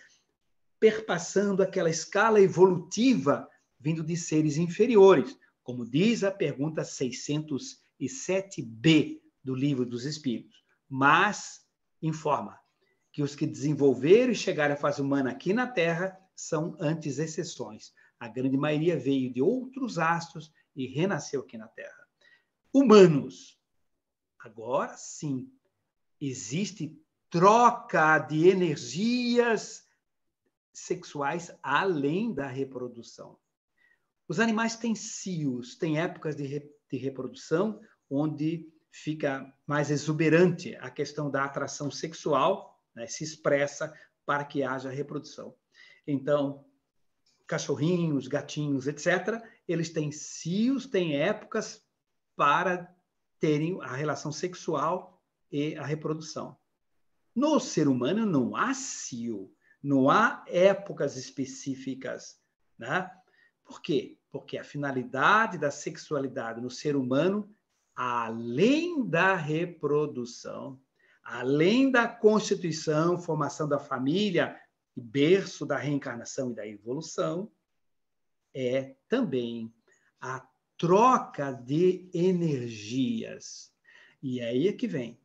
perpassando aquela escala evolutiva vindo de seres inferiores, como diz a pergunta 607b do Livro dos Espíritos. Mas informa que os que desenvolveram e chegaram à fase humana aqui na Terra são antes exceções. A grande maioria veio de outros astros e renasceu aqui na Terra. Humanos. Agora sim, existe troca de energias sexuais além da reprodução. Os animais têm cios, têm épocas de, re, de reprodução onde fica mais exuberante a questão da atração sexual, né, se expressa para que haja reprodução. Então, cachorrinhos, gatinhos, etc., eles têm cios, têm épocas para terem a relação sexual e a reprodução. No ser humano não há cio, não há épocas específicas, né? Por quê? Porque a finalidade da sexualidade no ser humano, além da reprodução, além da constituição, formação da família, berço da reencarnação e da evolução, é também a troca de energias. E é aí é que vem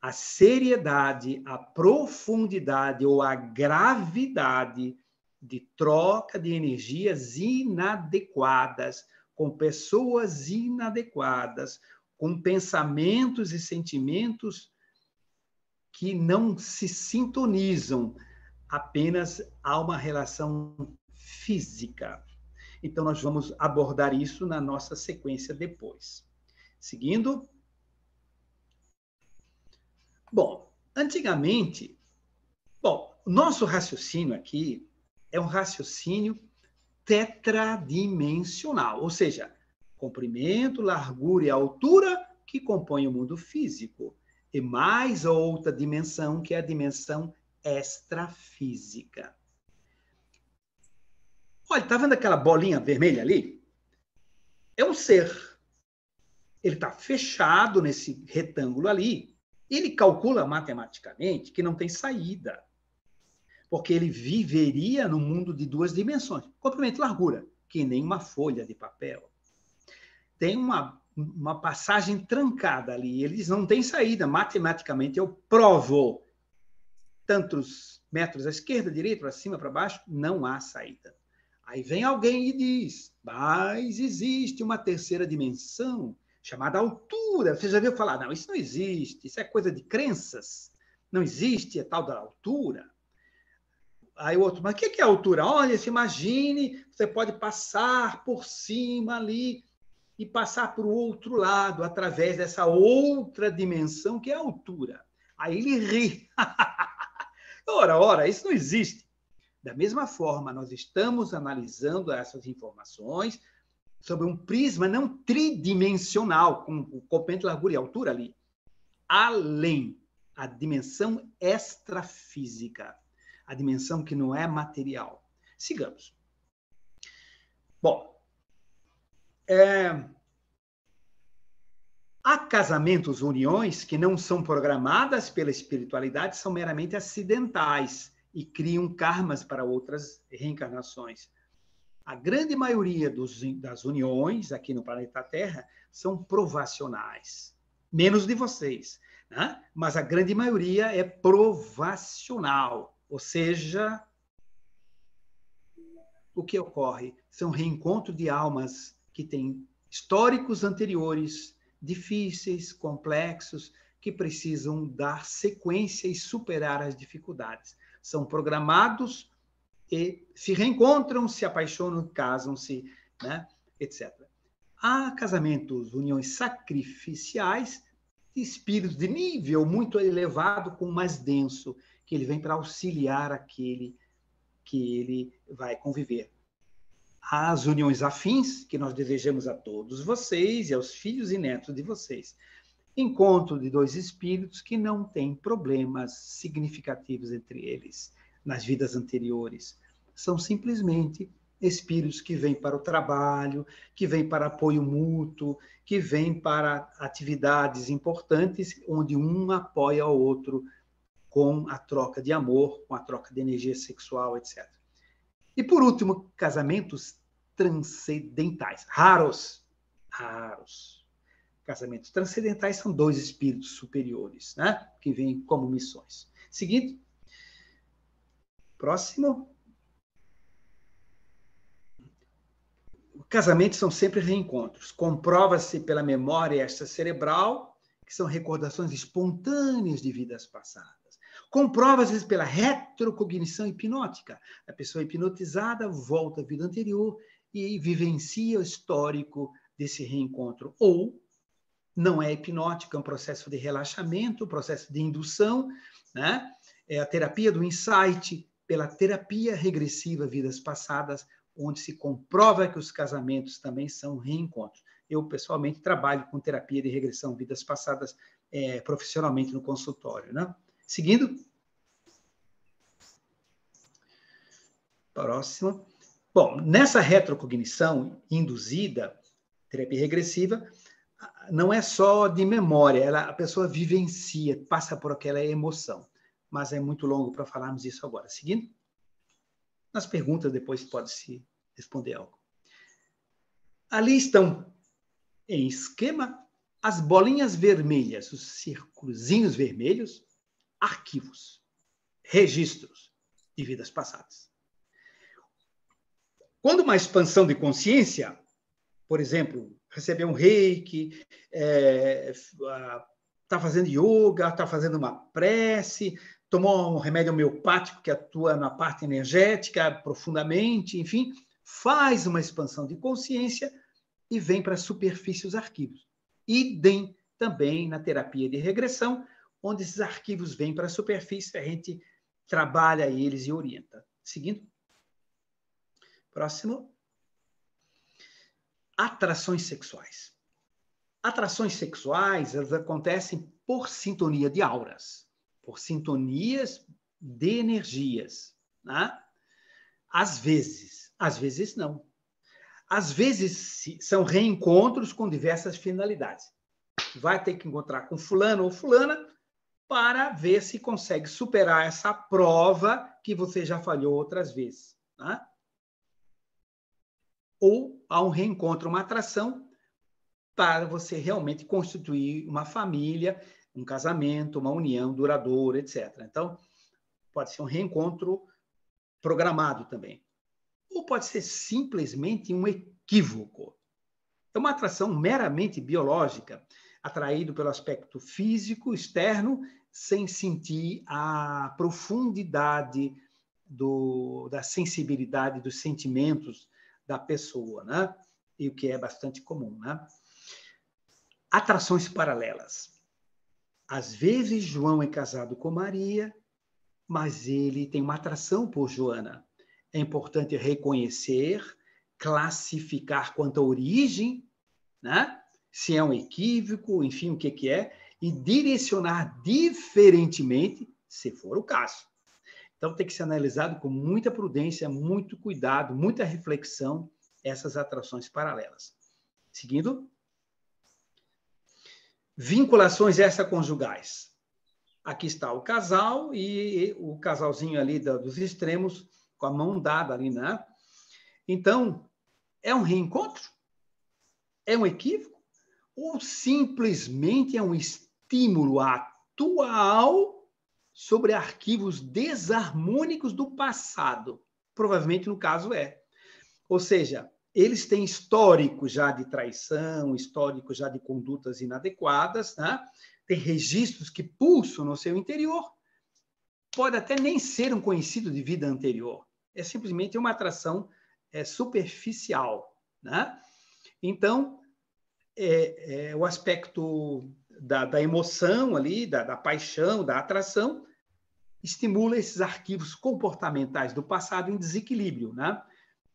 a seriedade, a profundidade ou a gravidade de troca de energias inadequadas com pessoas inadequadas, com pensamentos e sentimentos que não se sintonizam, apenas há uma relação física. Então, nós vamos abordar isso na nossa sequência depois. Seguindo. Bom, antigamente, bom, nosso raciocínio aqui é um raciocínio tetradimensional, ou seja, comprimento, largura e altura que compõem o mundo físico, e mais outra dimensão que é a dimensão extrafísica. Olha, tá vendo aquela bolinha vermelha ali? É um ser. Ele está fechado nesse retângulo ali. Ele calcula matematicamente que não tem saída. Porque ele viveria no mundo de duas dimensões, comprimento e largura, que nem uma folha de papel. Tem uma, uma passagem trancada ali. Eles não têm saída. Matematicamente, eu provo tantos metros à esquerda, à direita, para cima, para baixo, não há saída. Aí vem alguém e diz: mas existe uma terceira dimensão chamada altura. Você já viu falar? Não, isso não existe. Isso é coisa de crenças. Não existe a tal da altura. Aí o outro, mas o é que é altura? Olha, se imagine, você pode passar por cima ali e passar para o outro lado, através dessa outra dimensão que é a altura. Aí ele ri. <laughs> Ora, ora, isso não existe. Da mesma forma, nós estamos analisando essas informações sobre um prisma não tridimensional, com o compêndio, largura e altura ali. Além, a dimensão extrafísica, a dimensão que não é material. Sigamos. Bom, é, Há casamentos, uniões que não são programadas pela espiritualidade, são meramente acidentais e criam karmas para outras reencarnações. A grande maioria dos, das uniões aqui no planeta Terra são provacionais, menos de vocês, né? mas a grande maioria é provacional, ou seja, o que ocorre são reencontro de almas que têm históricos anteriores difíceis, complexos, que precisam dar sequência e superar as dificuldades. São programados e se reencontram, se apaixonam, casam-se, né, etc. Há casamentos, uniões sacrificiais, espíritos de nível muito elevado com o mais denso, que ele vem para auxiliar aquele que ele vai conviver as uniões afins, que nós desejamos a todos vocês e aos filhos e netos de vocês. Encontro de dois espíritos que não têm problemas significativos entre eles nas vidas anteriores. São simplesmente espíritos que vêm para o trabalho, que vêm para apoio mútuo, que vêm para atividades importantes, onde um apoia o outro com a troca de amor, com a troca de energia sexual, etc. E por último, casamentos transcendentais, raros, raros. Casamentos transcendentais são dois espíritos superiores, né? Que vêm como missões. seguinte Próximo. Casamentos são sempre reencontros. Comprova-se pela memória cerebral que são recordações espontâneas de vidas passadas comprova, às vezes, pela retrocognição hipnótica. A pessoa é hipnotizada volta à vida anterior e vivencia o histórico desse reencontro. Ou não é hipnótico, é um processo de relaxamento, um processo de indução, né? É a terapia do insight pela terapia regressiva vidas passadas, onde se comprova que os casamentos também são reencontros. Eu, pessoalmente, trabalho com terapia de regressão vidas passadas é, profissionalmente no consultório, né? Seguindo. Próximo. Bom, nessa retrocognição induzida, terapia regressiva, não é só de memória, ela, a pessoa vivencia, passa por aquela emoção. Mas é muito longo para falarmos disso agora. Seguindo. Nas perguntas, depois pode-se responder algo. Ali estão, em esquema, as bolinhas vermelhas, os círculos vermelhos, arquivos, registros de vidas passadas. Quando uma expansão de consciência, por exemplo, receber um reiki, está é, tá fazendo yoga, está fazendo uma prece, tomou um remédio homeopático que atua na parte energética profundamente, enfim, faz uma expansão de consciência e vem para a superfície os arquivos. Idem também na terapia de regressão, onde esses arquivos vêm para a superfície, a gente trabalha eles e orienta. Seguindo. Próximo. Atrações sexuais. Atrações sexuais, elas acontecem por sintonia de auras, por sintonias de energias, né? Às vezes, às vezes não. Às vezes são reencontros com diversas finalidades. Vai ter que encontrar com fulano ou fulana para ver se consegue superar essa prova que você já falhou outras vezes. Tá? Ou há um reencontro, uma atração, para você realmente constituir uma família, um casamento, uma união duradoura, etc. Então, pode ser um reencontro programado também. Ou pode ser simplesmente um equívoco. É uma atração meramente biológica, atraído pelo aspecto físico externo sem sentir a profundidade do, da sensibilidade dos sentimentos da pessoa, né? E o que é bastante comum, né? Atrações paralelas. Às vezes João é casado com Maria, mas ele tem uma atração por Joana. É importante reconhecer, classificar quanto à origem, né? Se é um equívoco, enfim, o que que é, e direcionar diferentemente, se for o caso. Então tem que ser analisado com muita prudência, muito cuidado, muita reflexão essas atrações paralelas. Seguindo. Vinculações extraconjugais. Aqui está o casal e o casalzinho ali dos extremos com a mão dada ali, né? Então, é um reencontro? É um equívoco? Ou simplesmente é um estranho? estímulo atual sobre arquivos desarmônicos do passado. Provavelmente, no caso, é. Ou seja, eles têm histórico já de traição, histórico já de condutas inadequadas, né? tem registros que pulsam no seu interior. Pode até nem ser um conhecido de vida anterior. É simplesmente uma atração é, superficial. Né? Então, é, é, o aspecto da, da emoção ali, da, da paixão, da atração, estimula esses arquivos comportamentais do passado em desequilíbrio, né?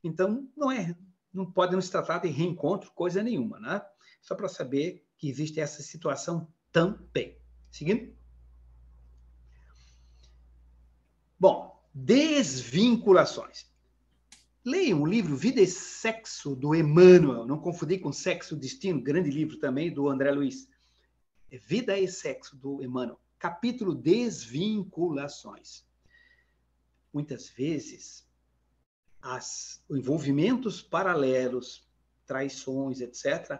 Então, não é, não pode nos tratar de reencontro, coisa nenhuma, né? Só para saber que existe essa situação também. Seguindo? Bom, desvinculações. Leiam o livro Vida e Sexo, do Emmanuel. Não confundir com Sexo e Destino, grande livro também, do André Luiz. É vida e Sexo, do Emmanuel, capítulo Desvinculações. Muitas vezes, as envolvimentos paralelos, traições, etc.,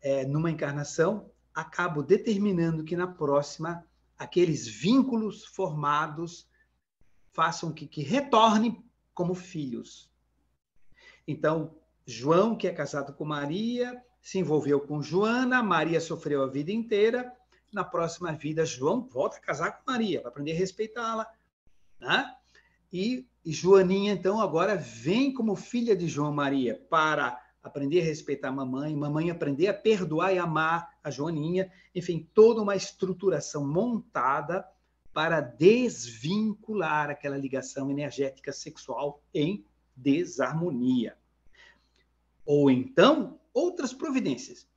é, numa encarnação, acabam determinando que na próxima, aqueles vínculos formados façam que, que retornem como filhos. Então, João, que é casado com Maria, se envolveu com Joana, Maria sofreu a vida inteira. Na próxima vida, João volta a casar com Maria, para aprender a respeitá-la. Né? E, e Joaninha, então, agora vem como filha de João Maria para aprender a respeitar a mamãe, mamãe aprender a perdoar e amar a Joaninha, enfim, toda uma estruturação montada para desvincular aquela ligação energética sexual em desarmonia. Ou então, outras providências.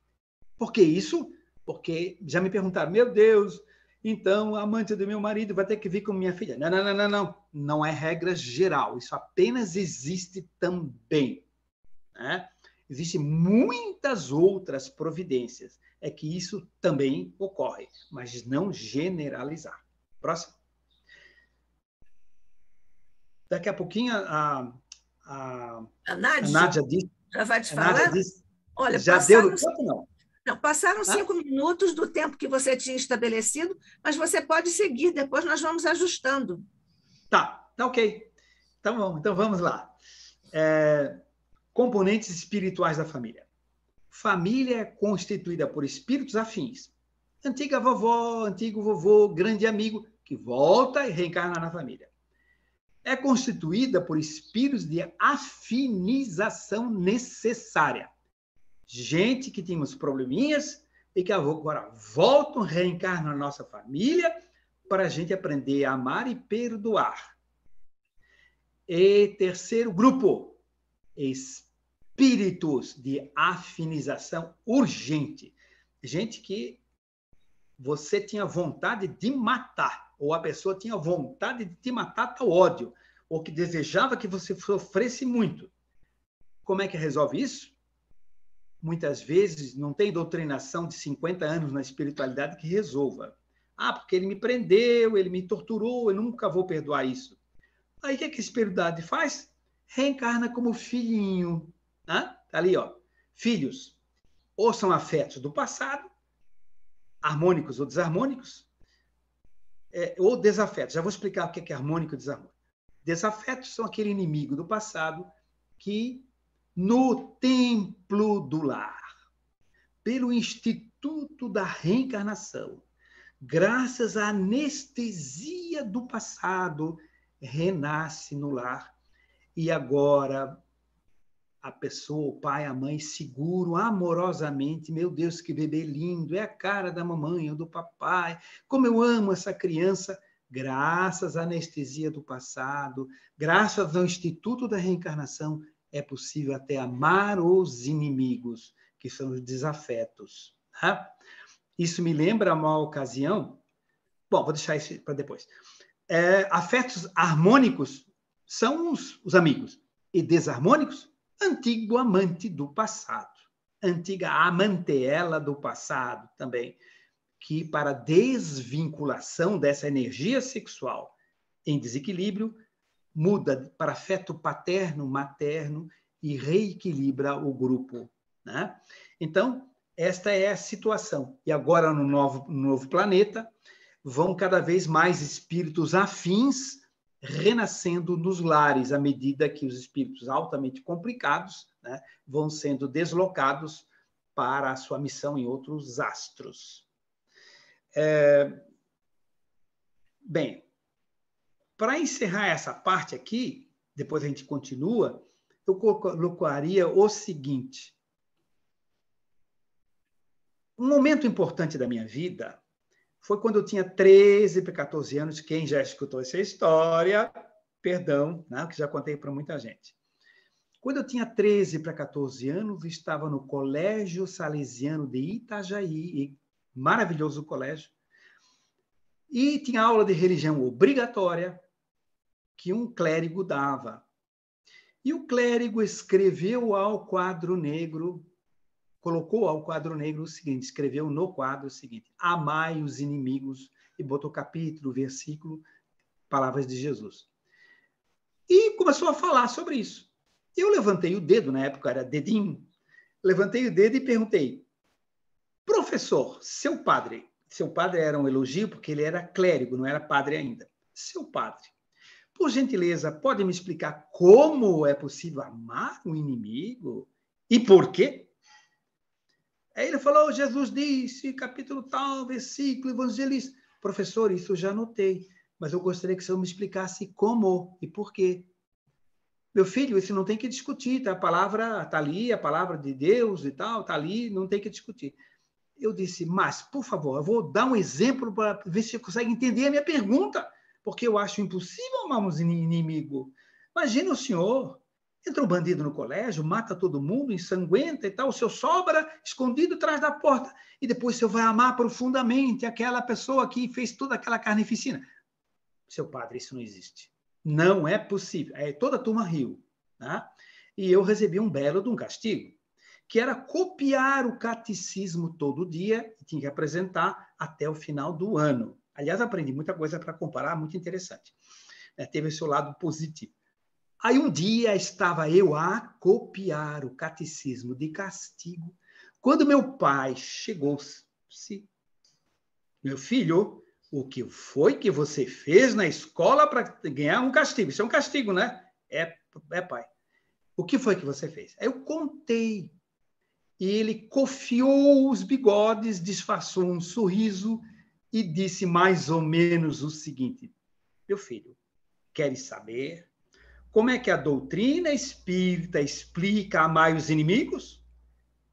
Por que isso? Porque já me perguntaram, meu Deus, então a amante do meu marido vai ter que vir com minha filha. Não, não, não, não, não. Não é regra geral. Isso apenas existe também. Né? Existem muitas outras providências. É que isso também ocorre, mas não generalizar. Próximo. Daqui a pouquinho a, a, a, a Nádia, disse. Já vai te falar? Disse, Olha, já passaram... deu tempo, não? Não, passaram ah? cinco minutos do tempo que você tinha estabelecido, mas você pode seguir, depois nós vamos ajustando. Tá, tá ok. Então vamos, então vamos lá. É, componentes espirituais da família. Família é constituída por espíritos afins. Antiga vovó, antigo vovô, grande amigo, que volta e reencarna na família. É constituída por espíritos de afinização necessária gente que uns probleminhas e que agora voltam, reencarnam na nossa família para a gente aprender a amar e perdoar. E terceiro grupo, espíritos de afinização urgente. Gente que você tinha vontade de matar, ou a pessoa tinha vontade de te matar tal ódio, ou que desejava que você sofresse muito. Como é que resolve isso? muitas vezes não tem doutrinação de 50 anos na espiritualidade que resolva. Ah, porque ele me prendeu, ele me torturou, eu nunca vou perdoar isso. Aí o é que, a espiritualidade faz? Reencarna como filhinho. Né? Tá ali, ó. Filhos, ou são afetos do passado, harmônicos ou desarmônicos, é, ou desafetos. Já vou explicar o que é, que é harmônico e desarmônico. Desafetos são aquele inimigo do passado que no templo do lar, pelo Instituto da Reencarnação, graças à anestesia do passado, renasce no lar. E agora a pessoa, o pai, a mãe, seguro amorosamente. Meu Deus, que bebê lindo! É a cara da mamãe é ou do papai. Como eu amo essa criança! Graças à anestesia do passado, graças ao Instituto da Reencarnação, é possível até amar os inimigos, que são os desafetos. Né? Isso me lembra uma ocasião. Bom, vou deixar isso para depois. É, afetos harmônicos são os, os amigos, e desarmônicos, antigo amante do passado, antiga amanteela do passado também, que para desvinculação dessa energia sexual em desequilíbrio muda para feto paterno, materno e reequilibra o grupo. Né? Então, esta é a situação. E agora, no novo, no novo planeta, vão cada vez mais espíritos afins renascendo nos lares, à medida que os espíritos altamente complicados né, vão sendo deslocados para a sua missão em outros astros. É... Bem, para encerrar essa parte aqui, depois a gente continua, eu colocaria o seguinte. Um momento importante da minha vida foi quando eu tinha 13 para 14 anos. Quem já escutou essa história, perdão, né, que já contei para muita gente. Quando eu tinha 13 para 14 anos, estava no Colégio Salesiano de Itajaí, maravilhoso colégio, e tinha aula de religião obrigatória, que um clérigo dava. E o clérigo escreveu ao quadro negro, colocou ao quadro negro o seguinte, escreveu no quadro o seguinte: Amai os inimigos, e botou capítulo, versículo, palavras de Jesus. E começou a falar sobre isso. Eu levantei o dedo, na época era dedinho, levantei o dedo e perguntei: Professor, seu padre, seu padre era um elogio porque ele era clérigo, não era padre ainda. Seu padre, por gentileza, pode me explicar como é possível amar o inimigo e por quê? Aí ele falou: Jesus disse, capítulo tal, versículo, evangelista. Professor, isso já notei, mas eu gostaria que o senhor me explicasse como e por quê. Meu filho, isso não tem que discutir, tá? a palavra está ali, a palavra de Deus e tal, está ali, não tem que discutir. Eu disse, mas, por favor, eu vou dar um exemplo para ver se você consegue entender a minha pergunta porque eu acho impossível amarmos inimigo. Imagina o senhor, entra um bandido no colégio, mata todo mundo, ensanguenta e tal, o senhor sobra escondido atrás da porta, e depois o senhor vai amar profundamente aquela pessoa que fez toda aquela carnificina. Seu padre, isso não existe. Não é possível. É, toda a turma riu. Né? E eu recebi um belo de um castigo, que era copiar o catecismo todo dia, e tinha que apresentar até o final do ano. Aliás, aprendi muita coisa para comparar, muito interessante. É, teve o seu lado positivo. Aí um dia estava eu a copiar o catecismo de castigo, quando meu pai chegou-se. Meu filho, o que foi que você fez na escola para ganhar um castigo? Isso é um castigo, né? É, é pai. O que foi que você fez? Aí eu contei. E ele cofiou os bigodes, disfarçou um sorriso e disse mais ou menos o seguinte: Meu filho, queres saber como é que a doutrina espírita explica amar os inimigos?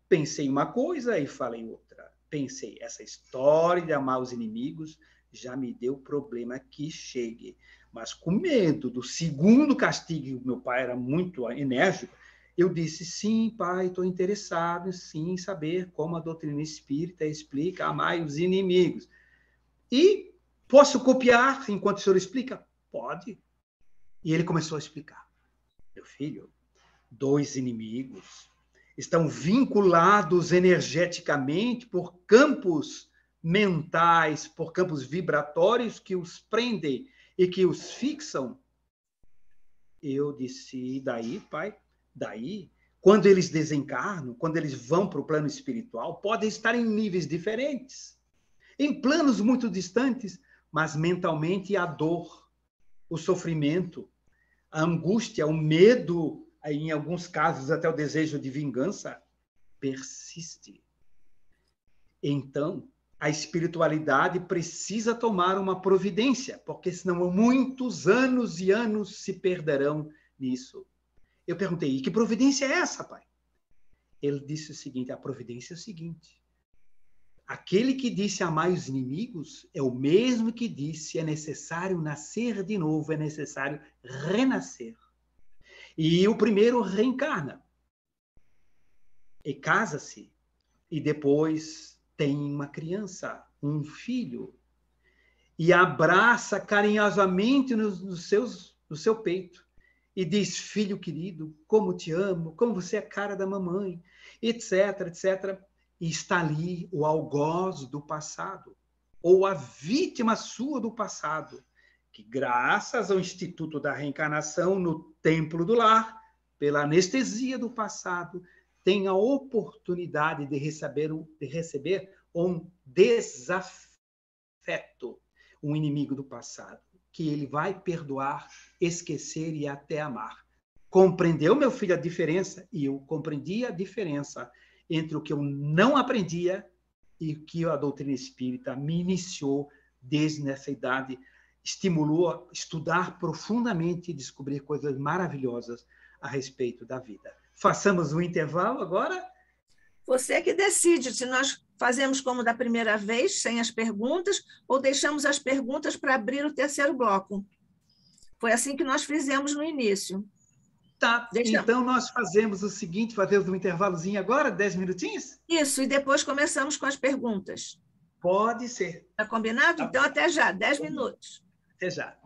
Pensei uma coisa e falei outra. Pensei, essa história de amar os inimigos já me deu problema que chegue. Mas com medo do segundo castigo, meu pai era muito enérgico, eu disse: sim, pai, estou interessado sim, em saber como a doutrina espírita explica amar os inimigos. E posso copiar enquanto o senhor explica? Pode. E ele começou a explicar. Meu filho, dois inimigos estão vinculados energeticamente por campos mentais, por campos vibratórios que os prendem e que os fixam. Eu disse, e daí, pai? Daí, quando eles desencarnam, quando eles vão para o plano espiritual, podem estar em níveis diferentes em planos muito distantes, mas mentalmente a dor, o sofrimento, a angústia, o medo, em alguns casos até o desejo de vingança, persiste. Então, a espiritualidade precisa tomar uma providência, porque senão muitos anos e anos se perderão nisso. Eu perguntei, e que providência é essa, pai? Ele disse o seguinte: a providência é o seguinte. Aquele que disse amar os inimigos é o mesmo que disse é necessário nascer de novo, é necessário renascer. E o primeiro reencarna e casa-se e depois tem uma criança, um filho e abraça carinhosamente nos, seus, no seu peito e diz filho querido, como te amo, como você é a cara da mamãe, etc, etc e está ali o algoz do passado, ou a vítima sua do passado, que, graças ao Instituto da Reencarnação no Templo do Lar, pela anestesia do passado, tem a oportunidade de receber, de receber um desafeto, um inimigo do passado, que ele vai perdoar, esquecer e até amar. Compreendeu, meu filho, a diferença? E eu compreendi a diferença entre o que eu não aprendia e o que a doutrina espírita me iniciou desde nessa idade, estimulou a estudar profundamente e descobrir coisas maravilhosas a respeito da vida. Façamos um intervalo agora? Você que decide se nós fazemos como da primeira vez, sem as perguntas, ou deixamos as perguntas para abrir o terceiro bloco. Foi assim que nós fizemos no início. Tá, Deixa... então nós fazemos o seguinte, fazemos um intervalozinho agora, 10 minutinhos? Isso, e depois começamos com as perguntas. Pode ser. Tá combinado? Tá. Então até já, 10 tá minutos. Até já.